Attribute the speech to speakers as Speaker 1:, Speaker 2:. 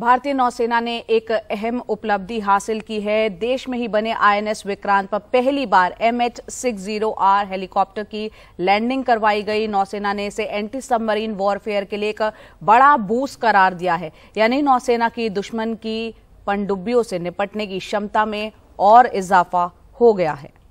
Speaker 1: भारतीय नौसेना ने एक अहम उपलब्धि हासिल की है देश में ही बने आईएनएस विक्रांत पर पहली बार M H six zero R helicopter की लैंडिंग करवाई गई नौसेना ने इसे एंटी सबमरीन वॉरफेयर के लिए एक बड़ा बूस्ट करार दिया है यानी नौसेना की दुश्मन की पनडुब्बियों से निपटने की क्षमता में और इजाफा हो गया है